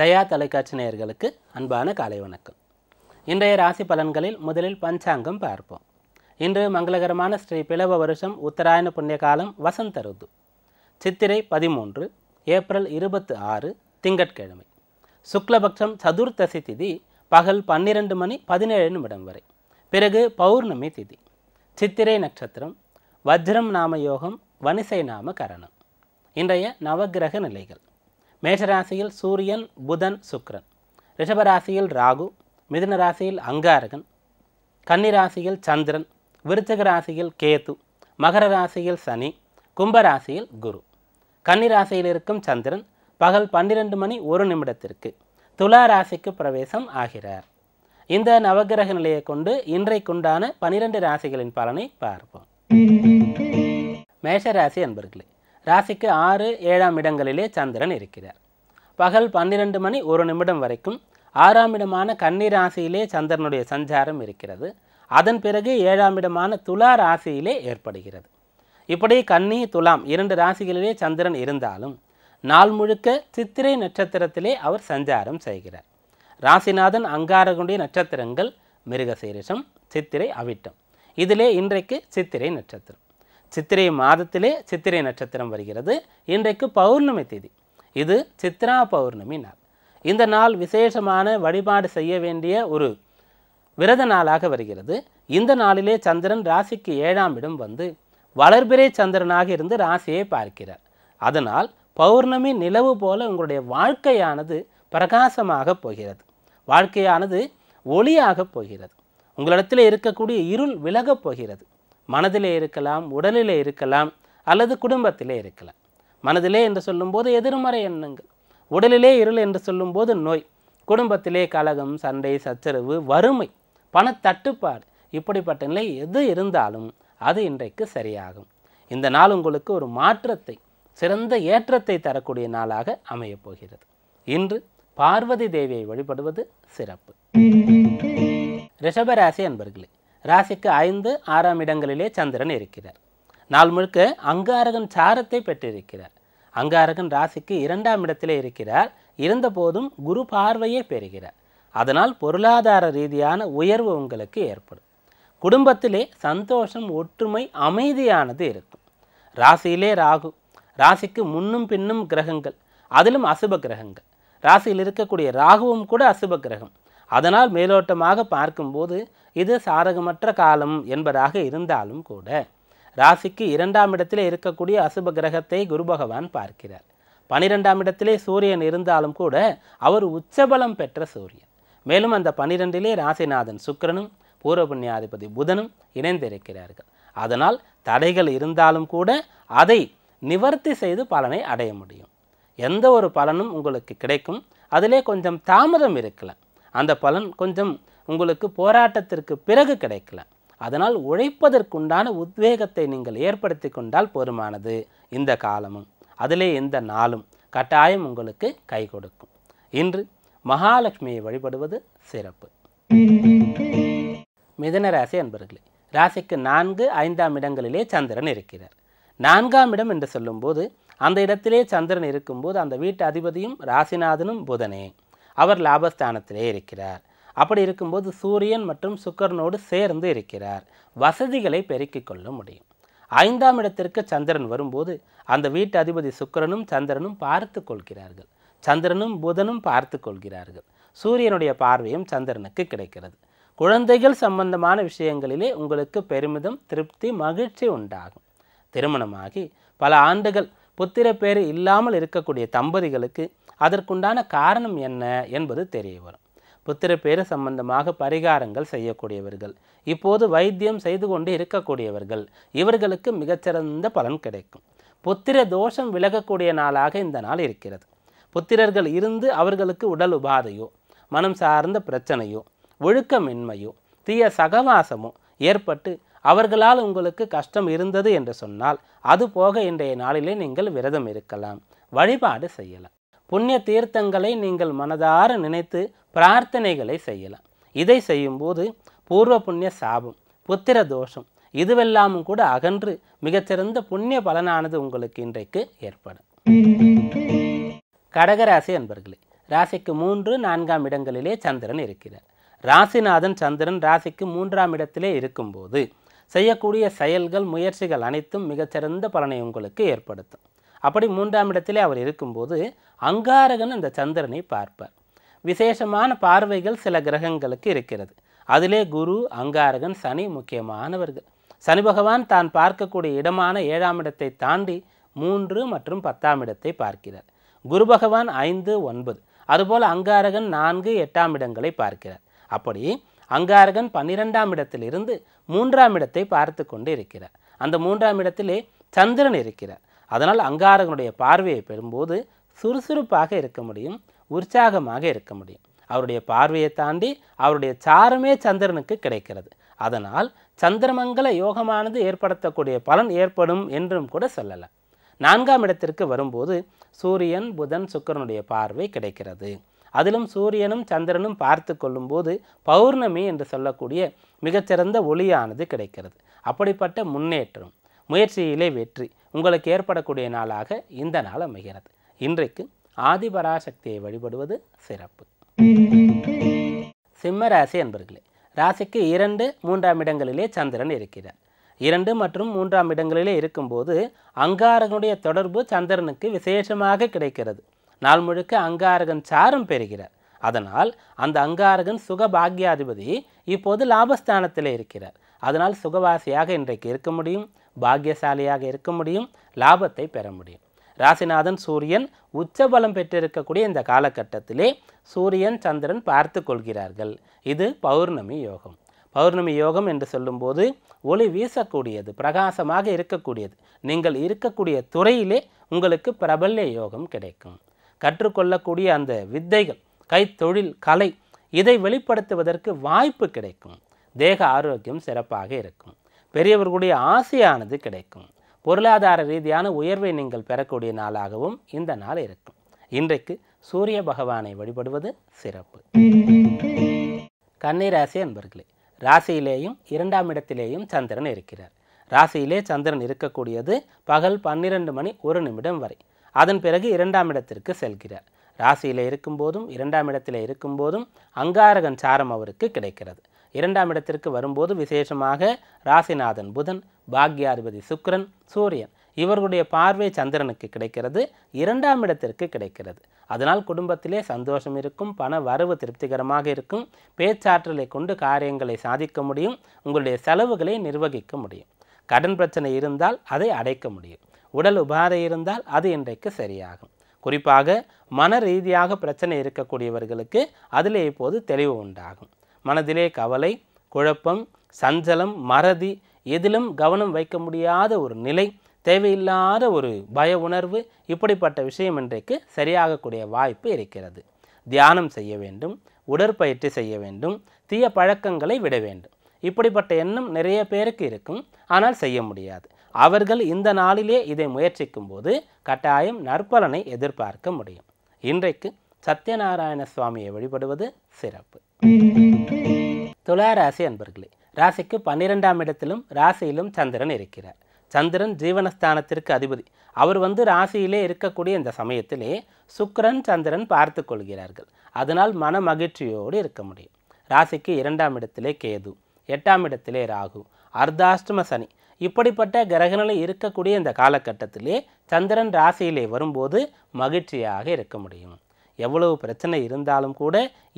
ஜயா தொலைக்காட்சி நேயர்களுக்கு அன்பான காலை வணக்கம் இன்றைய ராசி பலன்களில் முதலில் பஞ்சாங்கம் பார்ப்போம் இன்று மங்களகரமான ஸ்ரீ பிளவ வருஷம் உத்தராயண புண்ணிய காலம் வசந்த ருது சித்திரை பதிமூன்று ஏப்ரல் இருபத்து ஆறு திங்கட்கிழமை சுக்லபக்ஷம் சதுர்த்தசி திதி பகல் பன்னிரண்டு மணி பதினேழு நிமிடம் வரை பிறகு பௌர்ணமி திதி சித்திரை நட்சத்திரம் வஜ்ரம் நாம யோகம் வனிசை நாம கரணம் இன்றைய நவகிரக நிலைகள் மேஷராசியில் சூரியன் புதன் சுக்ரன் ரிஷபராசியில் ராகு மிதுன ராசியில் அங்காரகன் கன்னிராசியில் சந்திரன் விருச்சக ராசியில் கேத்து மகர ராசியில் சனி கும்பராசியில் குரு கன்னிராசியில் இருக்கும் சந்திரன் பகல் பன்னிரண்டு மணி ஒரு நிமிடத்திற்கு துலா ராசிக்கு பிரவேசம் ஆகிறார் இந்த நவகிரக நிலையை கொண்டு இன்றைக்குண்டான பனிரெண்டு ராசிகளின் பலனை பார்ப்போம் மேஷராசி அன்பர்களே ராசிக்கு ஆறு ஏழாம் இடங்களிலே சந்திரன் இருக்கிறார் பகல் பன்னிரெண்டு மணி ஒரு நிமிடம் வரைக்கும் ஆறாம் இடமான கன்னி ராசியிலே சந்திரனுடைய சஞ்சாரம் இருக்கிறது அதன் பிறகு ஏழாம் இடமான துலா ராசியிலே ஏற்படுகிறது இப்படி கன்னி துலாம் இரண்டு ராசிகளிலே சந்திரன் இருந்தாலும் நாள் முழுக்க சித்திரை நட்சத்திரத்திலே அவர் சஞ்சாரம் செய்கிறார் ராசிநாதன் அங்காரகுடைய நட்சத்திரங்கள் மிருகசீரிஷம் சித்திரை அவிட்டம் இதிலே இன்றைக்கு சித்திரை நட்சத்திரம் சித்திரை மாதத்திலே சித்திரை நட்சத்திரம் வருகிறது இன்றைக்கு பௌர்ணமி திதி இது சித்ரா பௌர்ணமி நாள் இந்த நாள் விசேஷமான வழிபாடு செய்ய வேண்டிய ஒரு விரத நாளாக வருகிறது இந்த நாளிலே சந்திரன் ராசிக்கு ஏழாம் இடம் வந்து வளர்பிரே சந்திரனாக இருந்து ராசியை பார்க்கிறார் அதனால் பௌர்ணமி நிலவு போல உங்களுடைய வாழ்க்கையானது பிரகாசமாக போகிறது வாழ்க்கையானது ஒளியாகப் போகிறது உங்களிடத்தில் இருக்கக்கூடிய இருள் விலகப் போகிறது மனதிலே இருக்கலாம் உடலிலே இருக்கலாம் அல்லது குடும்பத்திலே இருக்கலாம் மனதிலே என்று சொல்லும்போது எதிர்மறை எண்ணங்கள் உடலிலே இருள் என்று சொல்லும்போது நோய் குடும்பத்திலே கலகம் சண்டை சச்சரவு வறுமை பணத்தட்டுப்பாடு இப்படிப்பட்ட நிலை எது இருந்தாலும் அது இன்றைக்கு சரியாகும் இந்த நாள் உங்களுக்கு ஒரு மாற்றத்தை சிறந்த ஏற்றத்தை தரக்கூடிய நாளாக அமையப் போகிறது இன்று பார்வதி தேவியை வழிபடுவது சிறப்பு ரிஷபராசி அன்பர்களே ராசிக்கு ஐந்து ஆறாம் இடங்களிலே சந்திரன் இருக்கிறார் நாள் முழுக்க அங்காரகன் சாரத்தை பெற்றிருக்கிறார் அங்காரகன் ராசிக்கு இரண்டாம் இடத்திலே இருக்கிறார் இருந்தபோதும் குரு பார்வையே பெறுகிறார் அதனால் பொருளாதார ரீதியான உயர்வு உங்களுக்கு ஏற்படும் குடும்பத்திலே சந்தோஷம் ஒற்றுமை அமைதியானது இருக்கும் ராசியிலே ராகு ராசிக்கு முன்னும் பின்னும் கிரகங்கள் அதிலும் அசுப கிரகங்கள் ராசியில் இருக்கக்கூடிய ராகுவும் கூட அசுப கிரகம் அதனால் மேலோட்டமாக பார்க்கும்போது இது சாதகமற்ற காலம் என்பதாக இருந்தாலும் கூட ராசிக்கு இரண்டாம் இடத்திலே இருக்கக்கூடிய அசுப கிரகத்தை குரு பகவான் பார்க்கிறார் பனிரெண்டாம் இடத்திலே சூரியன் இருந்தாலும் கூட அவர் உச்சபலம் பெற்ற சூரியன் மேலும் அந்த பனிரெண்டிலே ராசிநாதன் சுக்கரனும் பூர்வ புண்ணியாதிபதி புதனும் இணைந்திருக்கிறார்கள் அதனால் தடைகள் இருந்தாலும் கூட அதை நிவர்த்தி செய்து பலனை அடைய முடியும் எந்த ஒரு பலனும் உங்களுக்கு கிடைக்கும் அதிலே கொஞ்சம் தாமதம் இருக்கலாம் அந்த பலன் கொஞ்சம் உங்களுக்கு போராட்டத்திற்கு பிறகு கிடைக்கல அதனால் உழைப்பதற்குண்டான உத்வேகத்தை நீங்கள் ஏற்படுத்தி கொண்டால் போதுமானது இந்த காலமும் அதிலே இந்த நாளும் கட்டாயம் உங்களுக்கு கை கொடுக்கும் இன்று மகாலட்சுமியை வழிபடுவது சிறப்பு மிதன ராசி அன்பர்களே ராசிக்கு நான்கு ஐந்தாம் இடங்களிலே சந்திரன் இருக்கிறார் நான்காம் இடம் என்று சொல்லும்போது அந்த இடத்திலே சந்திரன் இருக்கும்போது அந்த வீட்டு அதிபதியும் ராசிநாதனும் புதனே அவர் லாபஸ்தானத்திலே இருக்கிறார் அப்படி இருக்கும்போது சூரியன் மற்றும் சுக்கரனோடு சேர்ந்து இருக்கிறார் வசதிகளை பெருக்கிக் கொள்ள முடியும் ஐந்தாம் இடத்திற்கு சந்திரன் வரும்போது அந்த வீட்டு அதிபதி சுக்கரனும் சந்திரனும் பார்த்து கொள்கிறார்கள் சந்திரனும் புதனும் பார்த்து கொள்கிறார்கள் சூரியனுடைய பார்வையும் சந்திரனுக்கு கிடைக்கிறது குழந்தைகள் சம்பந்தமான விஷயங்களிலே உங்களுக்கு பெருமிதம் திருப்தி மகிழ்ச்சி உண்டாகும் திருமணமாகி பல ஆண்டுகள் புத்திர பேர் இல்லாமல் இருக்கக்கூடிய தம்பதிகளுக்கு அதற்குண்டான காரணம் என்ன என்பது தெரிய வரும் புத்திர பேரு சம்பந்தமாக பரிகாரங்கள் செய்யக்கூடியவர்கள் இப்போது வைத்தியம் செய்து கொண்டு இருக்கக்கூடியவர்கள் இவர்களுக்கு மிகச்சிறந்த பலன் கிடைக்கும் புத்திர தோஷம் விலகக்கூடிய நாளாக இந்த நாள் இருக்கிறது புத்திரர்கள் இருந்து அவர்களுக்கு உடல் உபாதையோ மனம் சார்ந்த பிரச்சனையோ ஒழுக்கமின்மையோ தீய சகவாசமோ ஏற்பட்டு அவர்களால் உங்களுக்கு கஷ்டம் இருந்தது என்று சொன்னால் அது போக இன்றைய நாளிலே நீங்கள் விரதம் இருக்கலாம் வழிபாடு செய்யலாம் புண்ணிய தீர்த்தங்களை நீங்கள் மனதார நினைத்து பிரார்த்தனைகளை செய்யலாம் இதை செய்யும்போது பூர்வ புண்ணிய சாபம் புத்திர தோஷம் இதுவெல்லாமும் கூட அகன்று மிகச்சிறந்த புண்ணிய பலனானது உங்களுக்கு இன்றைக்கு ஏற்படும் கடகராசி அன்பர்களே ராசிக்கு மூன்று நான்காம் இடங்களிலே சந்திரன் இருக்கிறார் ராசிநாதன் சந்திரன் ராசிக்கு மூன்றாம் இடத்திலே இருக்கும்போது செய்யக்கூடிய செயல்கள் முயற்சிகள் அனைத்தும் மிகச்சிறந்த பலனை உங்களுக்கு ஏற்படுத்தும் அப்படி மூன்றாம் இடத்திலே அவர் இருக்கும்போது அங்காரகன் அந்த சந்திரனை பார்ப்பார் விசேஷமான பார்வைகள் சில கிரகங்களுக்கு இருக்கிறது அதிலே குரு அங்காரகன் சனி முக்கியமானவர்கள் சனி பகவான் தான் பார்க்கக்கூடிய இடமான ஏழாம் இடத்தை தாண்டி மூன்று மற்றும் பத்தாம் இடத்தை பார்க்கிறார் குரு பகவான் ஐந்து ஒன்பது அதுபோல் அங்காரகன் நான்கு எட்டாம் இடங்களை பார்க்கிறார் அப்படி அங்காரகன் பன்னிரெண்டாம் இடத்திலிருந்து மூன்றாம் இடத்தை பார்த்து கொண்டு இருக்கிறார் அந்த மூன்றாம் இடத்திலே சந்திரன் இருக்கிறார் அதனால் அங்காரகனுடைய பார்வையை பெறும்போது சுறுசுறுப்பாக இருக்க முடியும் உற்சாகமாக இருக்க முடியும் அவருடைய பார்வையை தாண்டி அவருடைய சாரமே சந்திரனுக்கு கிடைக்கிறது அதனால் சந்திரமங்கல யோகமானது ஏற்படுத்தக்கூடிய பலன் ஏற்படும் என்றும் கூட சொல்லலாம் நான்காம் இடத்திற்கு வரும்போது சூரியன் புதன் சுக்கரனுடைய பார்வை கிடைக்கிறது அதிலும் சூரியனும் சந்திரனும் பார்த்து கொள்ளும்போது பௌர்ணமி என்று சொல்லக்கூடிய மிகச்சிறந்த ஒளியானது கிடைக்கிறது அப்படிப்பட்ட முன்னேற்றம் முயற்சியிலே வெற்றி உங்களுக்கு ஏற்படக்கூடிய நாளாக இந்த நாள் அமைகிறது இன்றைக்கு ஆதிபராசக்தியை வழிபடுவது சிறப்பு சிம்ம ராசி என்பர்களே ராசிக்கு இரண்டு மூன்றாம் இடங்களிலே சந்திரன் இருக்கிறார் இரண்டு மற்றும் மூன்றாம் இடங்களிலே இருக்கும்போது அங்காரகனுடைய தொடர்பு சந்திரனுக்கு விசேஷமாக கிடைக்கிறது நாள் முழுக்க அங்காரகன் சாரம் பெறுகிறார் அதனால் அந்த அங்காரகன் சுகபாகியாதிபதி இப்போது லாபஸ்தானத்தில் இருக்கிறார் அதனால் சுகவாசியாக இன்றைக்கு இருக்க முடியும் பாக்கியசாலியாக இருக்க முடியும் லாபத்தை பெற முடியும் ராசிநாதன் சூரியன் உச்சபலம் பெற்றிருக்கக்கூடிய இந்த காலகட்டத்திலே சூரியன் சந்திரன் பார்த்து கொள்கிறார்கள் இது பௌர்ணமி யோகம் பௌர்ணமி யோகம் என்று சொல்லும்போது ஒளி வீசக்கூடியது பிரகாசமாக இருக்கக்கூடியது நீங்கள் இருக்கக்கூடிய துறையிலே உங்களுக்கு பிரபல்ய யோகம் கிடைக்கும் கற்றுக்கொள்ளக்கூடிய அந்த வித்தைகள் கைத்தொழில் கலை இதை வெளிப்படுத்துவதற்கு வாய்ப்பு கிடைக்கும் தேக ஆரோக்கியம் சிறப்பாக இருக்கும் பெரியவர்களுடைய ஆசையானது கிடைக்கும் பொருளாதார ரீதியான உயர்வை நீங்கள் பெறக்கூடிய நாளாகவும் இந்த நாள் இருக்கும் இன்றைக்கு சூரிய பகவானை வழிபடுவது சிறப்பு கன்னிராசி அன்பர்களே ராசியிலேயும் இரண்டாம் இடத்திலேயும் சந்திரன் இருக்கிறார் ராசியிலே சந்திரன் இருக்கக்கூடியது பகல் பன்னிரண்டு மணி ஒரு நிமிடம் வரை அதன் பிறகு இரண்டாம் இடத்திற்கு செல்கிறார் ராசியில் இருக்கும்போதும் இரண்டாம் இடத்தில் இருக்கும்போதும் அங்காரகன் சாரம் அவருக்கு கிடைக்கிறது இரண்டாம் இடத்திற்கு வரும்போது விசேஷமாக ராசிநாதன் புதன் பாக்யாதிபதி சுக்கரன் சூரியன் இவர்களுடைய பார்வை சந்திரனுக்கு கிடைக்கிறது இரண்டாம் இடத்திற்கு கிடைக்கிறது அதனால் குடும்பத்திலே சந்தோஷம் இருக்கும் பண வரவு திருப்திகரமாக இருக்கும் பேச்சாற்றலை கொண்டு காரியங்களை சாதிக்க முடியும் உங்களுடைய செலவுகளை நிர்வகிக்க முடியும் கடன் பிரச்சனை இருந்தால் அதை அடைக்க முடியும் உடல் உபாதை இருந்தால் அது இன்றைக்கு சரியாகும் குறிப்பாக மன ரீதியாக பிரச்சனை இருக்கக்கூடியவர்களுக்கு அதிலே இப்போது தெளிவு உண்டாகும் மனதிலே கவலை குழப்பம் சஞ்சலம் மறதி எதிலும் கவனம் வைக்க முடியாத ஒரு நிலை தேவையில்லாத ஒரு பய உணர்வு இப்படிப்பட்ட விஷயம் இன்றைக்கு சரியாகக்கூடிய வாய்ப்பு இருக்கிறது தியானம் செய்ய வேண்டும் உடற்பயிற்சி செய்ய வேண்டும் தீய பழக்கங்களை விட வேண்டும் இப்படிப்பட்ட எண்ணம் நிறைய பேருக்கு இருக்கும் ஆனால் செய்ய முடியாது அவர்கள் இந்த நாளிலே இதை முயற்சிக்கும் போது கட்டாயம் நற்பலனை எதிர்பார்க்க முடியும் இன்றைக்கு சத்யநாராயண சுவாமியை வழிபடுவது சிறப்பு துலா ராசி அன்பர்களே ராசிக்கு பன்னிரெண்டாம் இடத்திலும் ராசியிலும் சந்திரன் இருக்கிறார் சந்திரன் ஜீவனஸ்தானத்திற்கு அதிபதி அவர் வந்து ராசியிலே இருக்கக்கூடிய இந்த சமயத்திலே சுக்கரன் சந்திரன் பார்த்து கொள்கிறார்கள் அதனால் மன மகிழ்ச்சியோடு இருக்க முடியும் ராசிக்கு இரண்டாம் இடத்திலே கேது எட்டாம் இடத்திலே ராகு அர்த்தாஷ்டம சனி இப்படிப்பட்ட கிரகநிலை இருக்கக்கூடிய இந்த காலகட்டத்திலே சந்திரன் ராசியிலே வரும்போது மகிழ்ச்சியாக இருக்க முடியும் எவ்வளவு பிரச்சனை இருந்தாலும் கூட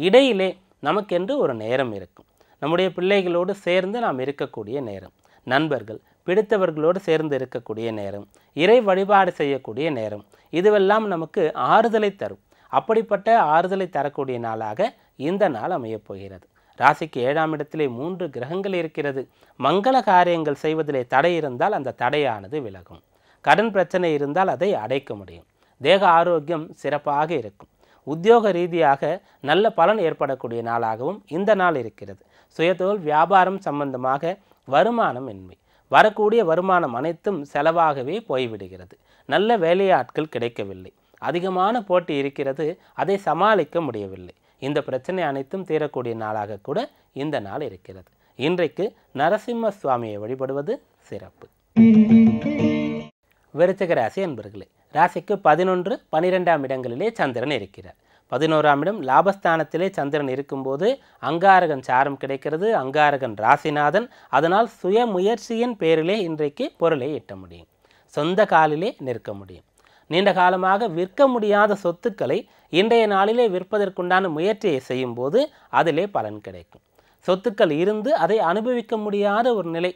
இடையிலே நமக்கென்று ஒரு நேரம் இருக்கும் நம்முடைய பிள்ளைகளோடு சேர்ந்து நாம் இருக்கக்கூடிய நேரம் நண்பர்கள் பிடித்தவர்களோடு சேர்ந்து இருக்கக்கூடிய நேரம் இறை வழிபாடு செய்யக்கூடிய நேரம் இதுவெல்லாம் நமக்கு ஆறுதலை தரும் அப்படிப்பட்ட ஆறுதலை தரக்கூடிய நாளாக இந்த நாள் அமையப் போகிறது ராசிக்கு ஏழாம் இடத்திலே மூன்று கிரகங்கள் இருக்கிறது மங்கள காரியங்கள் செய்வதிலே தடை இருந்தால் அந்த தடையானது விலகும் கடன் பிரச்சனை இருந்தால் அதை அடைக்க முடியும் தேக ஆரோக்கியம் சிறப்பாக இருக்கும் உத்தியோக ரீதியாக நல்ல பலன் ஏற்படக்கூடிய நாளாகவும் இந்த நாள் இருக்கிறது சுயதொழில் வியாபாரம் சம்பந்தமாக வருமானம் இன்மை வரக்கூடிய வருமானம் அனைத்தும் செலவாகவே போய்விடுகிறது நல்ல வேலையாட்கள் கிடைக்கவில்லை அதிகமான போட்டி இருக்கிறது அதை சமாளிக்க முடியவில்லை இந்த பிரச்சனை அனைத்தும் தீரக்கூடிய நாளாக கூட இந்த நாள் இருக்கிறது இன்றைக்கு நரசிம்ம சுவாமியை வழிபடுவது சிறப்பு விருச்சக ராசி அன்பர்களே ராசிக்கு பதினொன்று பனிரெண்டாம் இடங்களிலே சந்திரன் இருக்கிறார் பதினோராம் இடம் லாபஸ்தானத்திலே சந்திரன் இருக்கும்போது அங்காரகன் சாரம் கிடைக்கிறது அங்காரகன் ராசிநாதன் அதனால் சுய முயற்சியின் பேரிலே இன்றைக்கு பொருளை எட்ட முடியும் சொந்த காலிலே நிற்க முடியும் நீண்ட காலமாக விற்க முடியாத சொத்துக்களை இன்றைய நாளிலே விற்பதற்குண்டான முயற்சியை செய்யும்போது அதிலே பலன் கிடைக்கும் சொத்துக்கள் இருந்து அதை அனுபவிக்க முடியாத ஒரு நிலை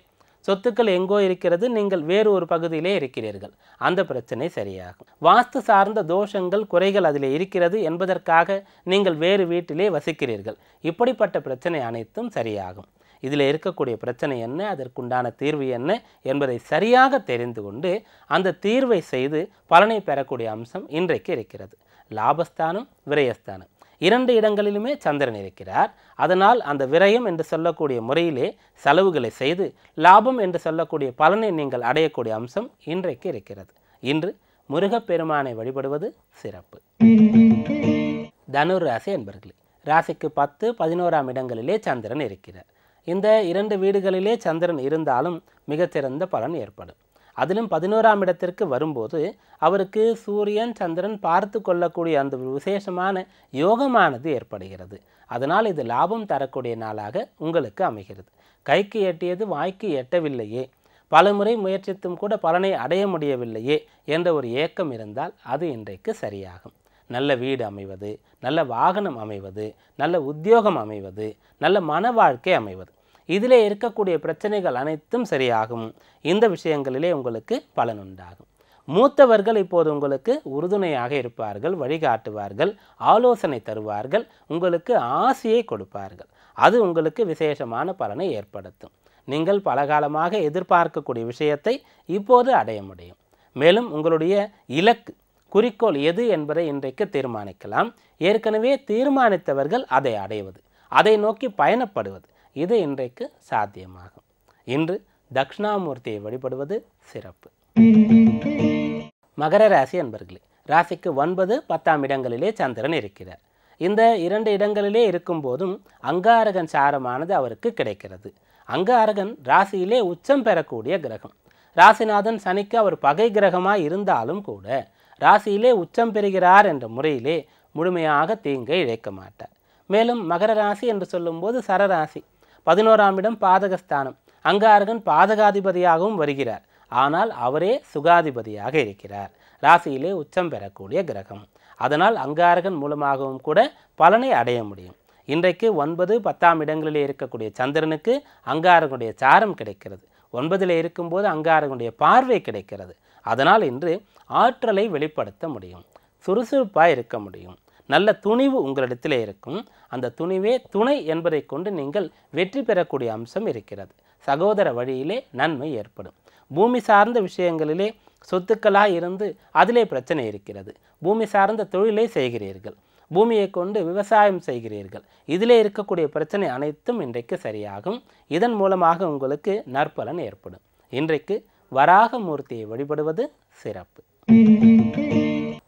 சொத்துக்கள் எங்கோ இருக்கிறது நீங்கள் வேறு ஒரு பகுதியிலே இருக்கிறீர்கள் அந்த பிரச்சனை சரியாகும் வாஸ்து சார்ந்த தோஷங்கள் குறைகள் அதில் இருக்கிறது என்பதற்காக நீங்கள் வேறு வீட்டிலே வசிக்கிறீர்கள் இப்படிப்பட்ட பிரச்சனை அனைத்தும் சரியாகும் இதில் இருக்கக்கூடிய பிரச்சனை என்ன அதற்குண்டான தீர்வு என்ன என்பதை சரியாக தெரிந்து கொண்டு அந்த தீர்வை செய்து பலனை பெறக்கூடிய அம்சம் இன்றைக்கு இருக்கிறது லாபஸ்தானம் விரயஸ்தானம் இரண்டு இடங்களிலுமே சந்திரன் இருக்கிறார் அதனால் அந்த விரயம் என்று சொல்லக்கூடிய முறையிலே செலவுகளை செய்து லாபம் என்று சொல்லக்கூடிய பலனை நீங்கள் அடையக்கூடிய அம்சம் இன்றைக்கு இருக்கிறது இன்று முருகப்பெருமானை வழிபடுவது சிறப்பு தனுர் ராசி என்பர்களே ராசிக்கு பத்து பதினோராம் இடங்களிலே சந்திரன் இருக்கிறார் இந்த இரண்டு வீடுகளிலே சந்திரன் இருந்தாலும் மிகச்சிறந்த பலன் ஏற்படும் அதிலும் பதினோராம் இடத்திற்கு வரும்போது அவருக்கு சூரியன் சந்திரன் பார்த்து கொள்ளக்கூடிய அந்த விசேஷமான யோகமானது ஏற்படுகிறது அதனால் இது லாபம் தரக்கூடிய நாளாக உங்களுக்கு அமைகிறது கைக்கு எட்டியது வாய்க்கு எட்டவில்லையே பலமுறை முயற்சித்தும் கூட பலனை அடைய முடியவில்லையே என்ற ஒரு ஏக்கம் இருந்தால் அது இன்றைக்கு சரியாகும் நல்ல வீடு அமைவது நல்ல வாகனம் அமைவது நல்ல உத்தியோகம் அமைவது நல்ல மன வாழ்க்கை அமைவது இதில் இருக்கக்கூடிய பிரச்சனைகள் அனைத்தும் சரியாகும் இந்த விஷயங்களிலே உங்களுக்கு பலன் உண்டாகும் மூத்தவர்கள் இப்போது உங்களுக்கு உறுதுணையாக இருப்பார்கள் வழிகாட்டுவார்கள் ஆலோசனை தருவார்கள் உங்களுக்கு ஆசையை கொடுப்பார்கள் அது உங்களுக்கு விசேஷமான பலனை ஏற்படுத்தும் நீங்கள் பலகாலமாக எதிர்பார்க்கக்கூடிய விஷயத்தை இப்போது அடைய முடியும் மேலும் உங்களுடைய இலக்கு குறிக்கோள் எது என்பதை இன்றைக்கு தீர்மானிக்கலாம் ஏற்கனவே தீர்மானித்தவர்கள் அதை அடைவது அதை நோக்கி பயணப்படுவது இது இன்றைக்கு சாத்தியமாகும் இன்று தக்ஷணாமூர்த்தியை வழிபடுவது சிறப்பு மகர ராசி அன்பர்களே ராசிக்கு ஒன்பது பத்தாம் இடங்களிலே சந்திரன் இருக்கிறார் இந்த இரண்டு இடங்களிலே இருக்கும் போதும் அங்காரகன் சாரமானது அவருக்கு கிடைக்கிறது அங்காரகன் ராசியிலே உச்சம் பெறக்கூடிய கிரகம் ராசிநாதன் சனிக்கு அவர் பகை கிரகமாக இருந்தாலும் கூட ராசியிலே உச்சம் பெறுகிறார் என்ற முறையிலே முழுமையாக தீங்கை இழைக்க மாட்டார் மேலும் மகர ராசி என்று சொல்லும்போது சரராசி பதினோராம் இடம் பாதகஸ்தானம் அங்காரகன் பாதகாதிபதியாகவும் வருகிறார் ஆனால் அவரே சுகாதிபதியாக இருக்கிறார் ராசியிலே உச்சம் பெறக்கூடிய கிரகம் அதனால் அங்காரகன் மூலமாகவும் கூட பலனை அடைய முடியும் இன்றைக்கு ஒன்பது பத்தாம் இடங்களிலே இருக்கக்கூடிய சந்திரனுக்கு அங்காரகனுடைய சாரம் கிடைக்கிறது ஒன்பதில் இருக்கும்போது அங்காரகனுடைய பார்வை கிடைக்கிறது அதனால் இன்று ஆற்றலை வெளிப்படுத்த முடியும் சுறுசுறுப்பாக இருக்க முடியும் நல்ல துணிவு உங்களிடத்திலே இருக்கும் அந்த துணிவே துணை என்பதை கொண்டு நீங்கள் வெற்றி பெறக்கூடிய அம்சம் இருக்கிறது சகோதர வழியிலே நன்மை ஏற்படும் பூமி சார்ந்த விஷயங்களிலே சொத்துக்களாக இருந்து அதிலே பிரச்சனை இருக்கிறது பூமி சார்ந்த தொழிலை செய்கிறீர்கள் பூமியை கொண்டு விவசாயம் செய்கிறீர்கள் இதிலே இருக்கக்கூடிய பிரச்சனை அனைத்தும் இன்றைக்கு சரியாகும் இதன் மூலமாக உங்களுக்கு நற்பலன் ஏற்படும் இன்றைக்கு வராக மூர்த்தியை வழிபடுவது சிறப்பு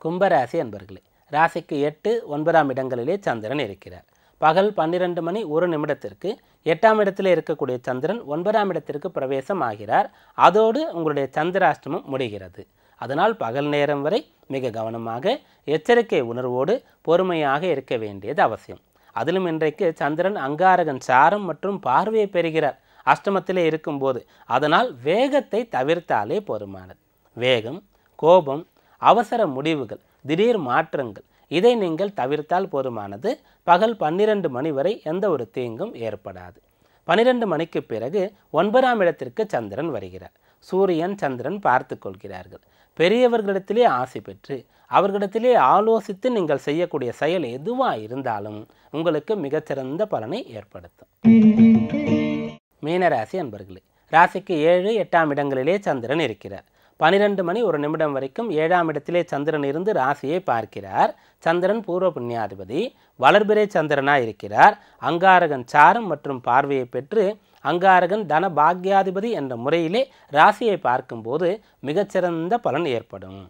கும்பராசி அன்பர்களே ராசிக்கு எட்டு ஒன்பதாம் இடங்களிலே சந்திரன் இருக்கிறார் பகல் பன்னிரண்டு மணி ஒரு நிமிடத்திற்கு எட்டாம் இடத்தில் இருக்கக்கூடிய சந்திரன் ஒன்பதாம் இடத்திற்கு பிரவேசம் ஆகிறார் அதோடு உங்களுடைய சந்திராஷ்டமம் முடிகிறது அதனால் பகல் நேரம் வரை மிக கவனமாக எச்சரிக்கை உணர்வோடு பொறுமையாக இருக்க வேண்டியது அவசியம் அதிலும் இன்றைக்கு சந்திரன் அங்காரகன் சாரம் மற்றும் பார்வையை பெறுகிறார் அஷ்டமத்திலே இருக்கும்போது அதனால் வேகத்தை தவிர்த்தாலே போதுமானது வேகம் கோபம் அவசர முடிவுகள் திடீர் மாற்றங்கள் இதை நீங்கள் தவிர்த்தால் போதுமானது பகல் பன்னிரண்டு மணி வரை எந்த ஒரு தீங்கும் ஏற்படாது பனிரெண்டு மணிக்கு பிறகு ஒன்பதாம் இடத்திற்கு சந்திரன் வருகிறார் சூரியன் சந்திரன் பார்த்து கொள்கிறார்கள் பெரியவர்களிடத்திலே ஆசை பெற்று அவர்களிடத்திலே ஆலோசித்து நீங்கள் செய்யக்கூடிய செயல் எதுவாக இருந்தாலும் உங்களுக்கு மிகச்சிறந்த பலனை ஏற்படுத்தும் மீனராசி அன்பர்களே ராசிக்கு ஏழு எட்டாம் இடங்களிலே சந்திரன் இருக்கிறார் பனிரெண்டு மணி ஒரு நிமிடம் வரைக்கும் ஏழாம் இடத்திலே சந்திரன் இருந்து ராசியை பார்க்கிறார் சந்திரன் பூர்வ புண்ணியாதிபதி வளர்பிரே சந்திரனாக இருக்கிறார் அங்காரகன் சாரம் மற்றும் பார்வையை பெற்று அங்காரகன் தன பாக்யாதிபதி என்ற முறையிலே ராசியை பார்க்கும்போது மிகச்சிறந்த பலன் ஏற்படும்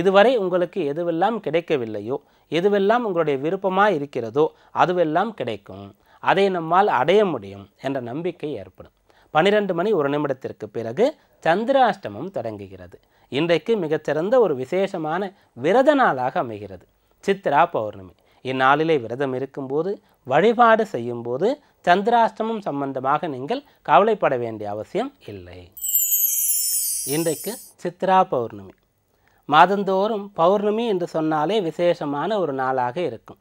இதுவரை உங்களுக்கு எதுவெல்லாம் கிடைக்கவில்லையோ எதுவெல்லாம் உங்களுடைய விருப்பமாக இருக்கிறதோ அதுவெல்லாம் கிடைக்கும் அதை நம்மால் அடைய முடியும் என்ற நம்பிக்கை ஏற்படும் பனிரெண்டு மணி ஒரு நிமிடத்திற்கு பிறகு சந்திராஷ்டமம் தொடங்குகிறது இன்றைக்கு மிகச்சிறந்த ஒரு விசேஷமான விரத நாளாக அமைகிறது சித்ரா பௌர்ணமி இந்நாளிலே விரதம் இருக்கும்போது வழிபாடு செய்யும்போது சந்திராஷ்டமம் சம்பந்தமாக நீங்கள் கவலைப்பட வேண்டிய அவசியம் இல்லை இன்றைக்கு சித்ரா பௌர்ணமி மாதந்தோறும் பௌர்ணமி என்று சொன்னாலே விசேஷமான ஒரு நாளாக இருக்கும்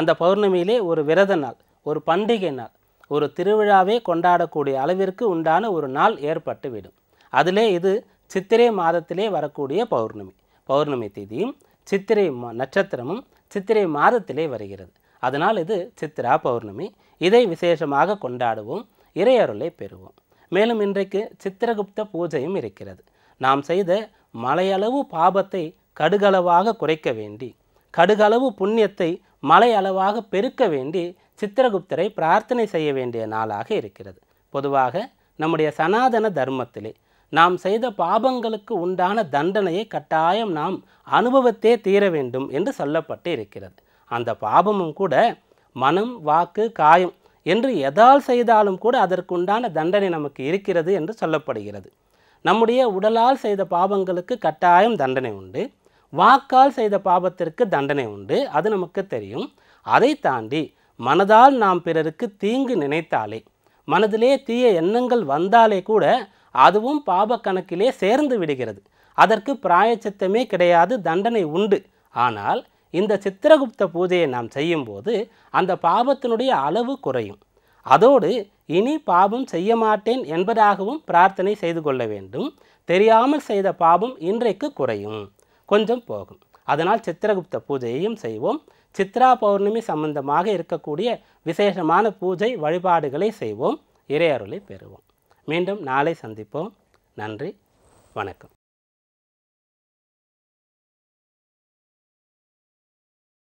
அந்த பௌர்ணமியிலே ஒரு விரத நாள் ஒரு பண்டிகை நாள் ஒரு திருவிழாவே கொண்டாடக்கூடிய அளவிற்கு உண்டான ஒரு நாள் ஏற்பட்டுவிடும் அதிலே இது சித்திரை மாதத்திலே வரக்கூடிய பௌர்ணமி பௌர்ணமி திதியும் சித்திரை நட்சத்திரமும் சித்திரை மாதத்திலே வருகிறது அதனால் இது சித்திரா பௌர்ணமி இதை விசேஷமாக கொண்டாடுவோம் இறையருளை பெறுவோம் மேலும் இன்றைக்கு சித்திரகுப்த பூஜையும் இருக்கிறது நாம் செய்த மலையளவு பாபத்தை கடுகளவாக குறைக்க வேண்டி கடுகளவு புண்ணியத்தை மலையளவாக பெருக்க வேண்டி சித்திரகுப்தரை பிரார்த்தனை செய்ய வேண்டிய நாளாக இருக்கிறது பொதுவாக நம்முடைய சனாதன தர்மத்திலே நாம் செய்த பாபங்களுக்கு உண்டான தண்டனையை கட்டாயம் நாம் அனுபவத்தே தீர வேண்டும் என்று சொல்லப்பட்டு இருக்கிறது அந்த பாபமும் கூட மனம் வாக்கு காயம் என்று எதால் செய்தாலும் கூட அதற்குண்டான தண்டனை நமக்கு இருக்கிறது என்று சொல்லப்படுகிறது நம்முடைய உடலால் செய்த பாபங்களுக்கு கட்டாயம் தண்டனை உண்டு வாக்கால் செய்த பாபத்திற்கு தண்டனை உண்டு அது நமக்கு தெரியும் அதை தாண்டி மனதால் நாம் பிறருக்கு தீங்கு நினைத்தாலே மனதிலே தீய எண்ணங்கள் வந்தாலே கூட அதுவும் பாப கணக்கிலே சேர்ந்து விடுகிறது அதற்கு பிராயச்சித்தமே கிடையாது தண்டனை உண்டு ஆனால் இந்த சித்திரகுப்த பூஜையை நாம் செய்யும்போது அந்த பாபத்தினுடைய அளவு குறையும் அதோடு இனி பாபம் செய்ய மாட்டேன் என்பதாகவும் பிரார்த்தனை செய்து கொள்ள வேண்டும் தெரியாமல் செய்த பாபம் இன்றைக்கு குறையும் கொஞ்சம் போகும் அதனால் சித்திரகுப்த பூஜையையும் செய்வோம் சித்ரா பௌர்ணமி சம்பந்தமாக இருக்கக்கூடிய விசேஷமான பூஜை வழிபாடுகளை செய்வோம் இறையருளை பெறுவோம் மீண்டும் நாளை சந்திப்போம் நன்றி வணக்கம்